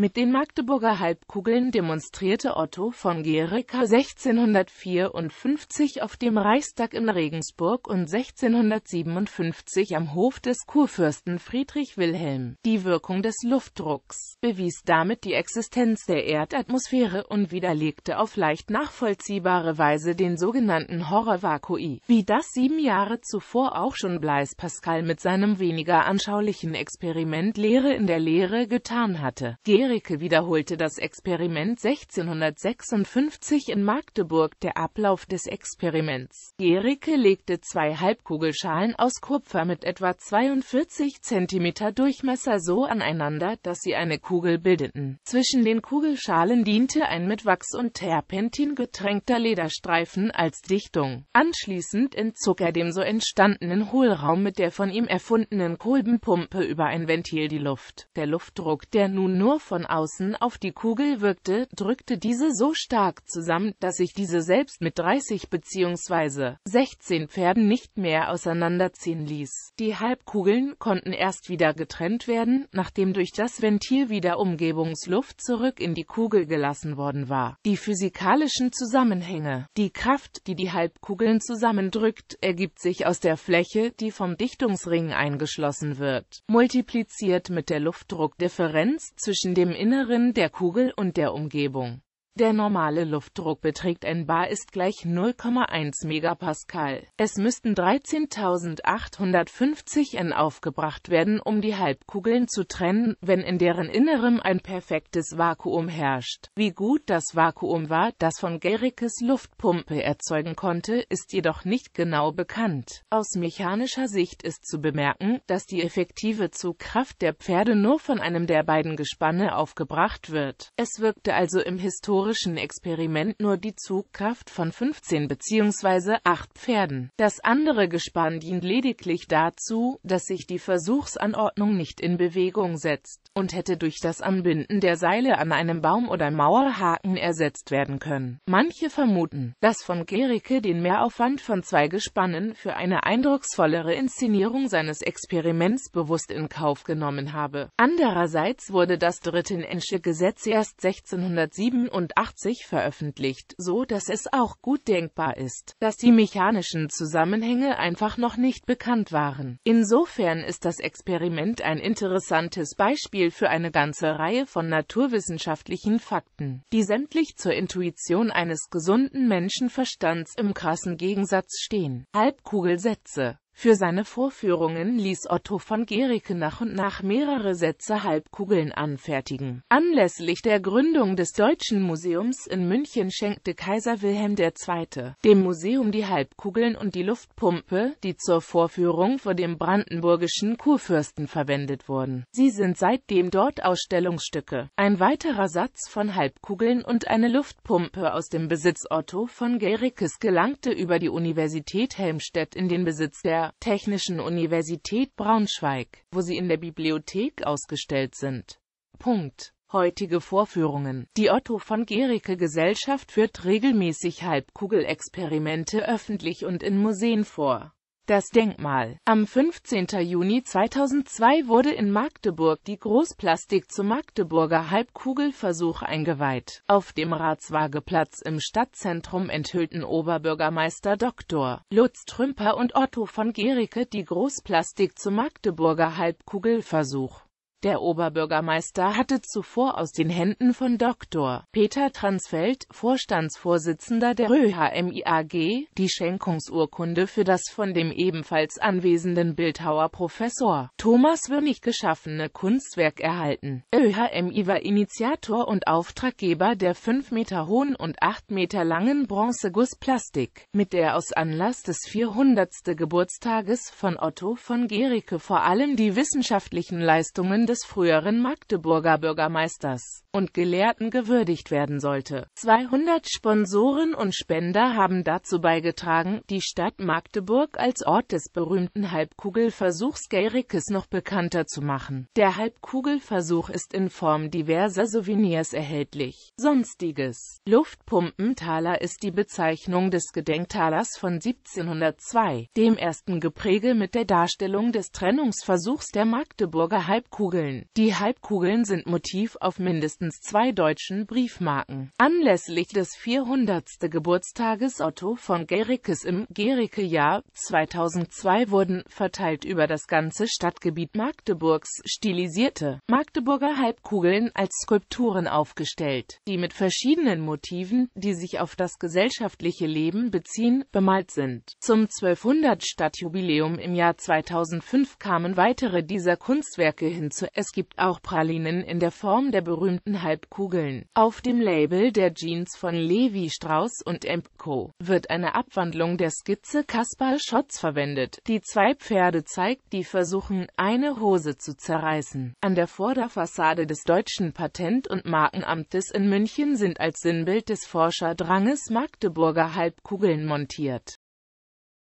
Mit den Magdeburger Halbkugeln demonstrierte Otto von Guericke 1654 auf dem Reichstag in Regensburg und 1657 am Hof des Kurfürsten Friedrich Wilhelm. Die Wirkung des Luftdrucks bewies damit die Existenz der Erdatmosphäre und widerlegte auf leicht nachvollziehbare Weise den sogenannten Horrorvakui, wie das sieben Jahre zuvor auch schon Blaise Pascal mit seinem weniger anschaulichen Experiment Lehre in der Lehre getan hatte. Gere Gericke wiederholte das Experiment 1656 in Magdeburg. Der Ablauf des Experiments Gericke legte zwei Halbkugelschalen aus Kupfer mit etwa 42 cm Durchmesser so aneinander, dass sie eine Kugel bildeten. Zwischen den Kugelschalen diente ein mit Wachs und Terpentin getränkter Lederstreifen als Dichtung. Anschließend entzog er dem so entstandenen Hohlraum mit der von ihm erfundenen Kolbenpumpe über ein Ventil die Luft. Der Luftdruck, der nun nur von von außen auf die Kugel wirkte, drückte diese so stark zusammen, dass sich diese selbst mit 30 bzw. 16 Pferden nicht mehr auseinanderziehen ließ. Die Halbkugeln konnten erst wieder getrennt werden, nachdem durch das Ventil wieder Umgebungsluft zurück in die Kugel gelassen worden war. Die physikalischen Zusammenhänge, die Kraft, die die Halbkugeln zusammendrückt, ergibt sich aus der Fläche, die vom Dichtungsring eingeschlossen wird, multipliziert mit der Luftdruckdifferenz zwischen dem im Inneren der Kugel und der Umgebung der normale Luftdruck beträgt ein bar ist gleich 0,1 Megapascal. Es müssten 13.850 N aufgebracht werden, um die Halbkugeln zu trennen, wenn in deren Innerem ein perfektes Vakuum herrscht. Wie gut das Vakuum war, das von Gericke's Luftpumpe erzeugen konnte, ist jedoch nicht genau bekannt. Aus mechanischer Sicht ist zu bemerken, dass die effektive Zugkraft der Pferde nur von einem der beiden Gespanne aufgebracht wird. Es wirkte also im historischen motorischen Experiment nur die Zugkraft von 15 bzw. 8 Pferden. Das andere Gespann dient lediglich dazu, dass sich die Versuchsanordnung nicht in Bewegung setzt und hätte durch das Anbinden der Seile an einem Baum oder Mauerhaken ersetzt werden können. Manche vermuten, dass von Gericke den Mehraufwand von zwei Gespannen für eine eindrucksvollere Inszenierung seines Experiments bewusst in Kauf genommen habe. Andererseits wurde das Drittensche Gesetz erst 1687 1980 veröffentlicht, so dass es auch gut denkbar ist, dass die mechanischen Zusammenhänge einfach noch nicht bekannt waren. Insofern ist das Experiment ein interessantes Beispiel für eine ganze Reihe von naturwissenschaftlichen Fakten, die sämtlich zur Intuition eines gesunden Menschenverstands im krassen Gegensatz stehen. Halbkugelsätze für seine Vorführungen ließ Otto von Gericke nach und nach mehrere Sätze Halbkugeln anfertigen. Anlässlich der Gründung des Deutschen Museums in München schenkte Kaiser Wilhelm II. dem Museum die Halbkugeln und die Luftpumpe, die zur Vorführung vor dem brandenburgischen Kurfürsten verwendet wurden. Sie sind seitdem dort Ausstellungsstücke. Ein weiterer Satz von Halbkugeln und eine Luftpumpe aus dem Besitz Otto von Gerickes gelangte über die Universität Helmstedt in den Besitz der Technischen Universität Braunschweig, wo sie in der Bibliothek ausgestellt sind. Punkt. Heutige Vorführungen Die Otto von Gericke Gesellschaft führt regelmäßig Halbkugelexperimente öffentlich und in Museen vor das Denkmal. Am 15. Juni 2002 wurde in Magdeburg die Großplastik zum Magdeburger Halbkugelversuch eingeweiht. Auf dem Ratswageplatz im Stadtzentrum enthüllten Oberbürgermeister Dr. Lutz Trümper und Otto von Gericke die Großplastik zum Magdeburger Halbkugelversuch der Oberbürgermeister hatte zuvor aus den Händen von Dr. Peter Transfeld, Vorstandsvorsitzender der ÖHMI AG, die Schenkungsurkunde für das von dem ebenfalls anwesenden Bildhauer Professor Thomas Würnig geschaffene Kunstwerk erhalten. ÖHMI war Initiator und Auftraggeber der 5 Meter hohen und 8 Meter langen Bronzegussplastik, mit der aus Anlass des 400. Geburtstages von Otto von Gericke vor allem die wissenschaftlichen Leistungen des früheren Magdeburger Bürgermeisters und Gelehrten gewürdigt werden sollte. 200 Sponsoren und Spender haben dazu beigetragen, die Stadt Magdeburg als Ort des berühmten Halbkugelversuchs Geyrikes noch bekannter zu machen. Der Halbkugelversuch ist in Form diverser Souvenirs erhältlich. Sonstiges Luftpumpentaler ist die Bezeichnung des Gedenktalers von 1702, dem ersten Gepräge mit der Darstellung des Trennungsversuchs der Magdeburger Halbkugel Kugeln. Die Halbkugeln sind Motiv auf mindestens zwei deutschen Briefmarken. Anlässlich des 400. Geburtstages Otto von Gericke's im Gericke-Jahr 2002 wurden, verteilt über das ganze Stadtgebiet Magdeburgs, stilisierte Magdeburger Halbkugeln als Skulpturen aufgestellt, die mit verschiedenen Motiven, die sich auf das gesellschaftliche Leben beziehen, bemalt sind. Zum 1200 Stadtjubiläum im Jahr 2005 kamen weitere dieser Kunstwerke hinzu es gibt auch Pralinen in der Form der berühmten Halbkugeln. Auf dem Label der Jeans von Levi Strauss und Co. wird eine Abwandlung der Skizze Kaspar Schotz verwendet, die zwei Pferde zeigt, die versuchen, eine Hose zu zerreißen. An der Vorderfassade des Deutschen Patent- und Markenamtes in München sind als Sinnbild des Forscherdranges Magdeburger Halbkugeln montiert.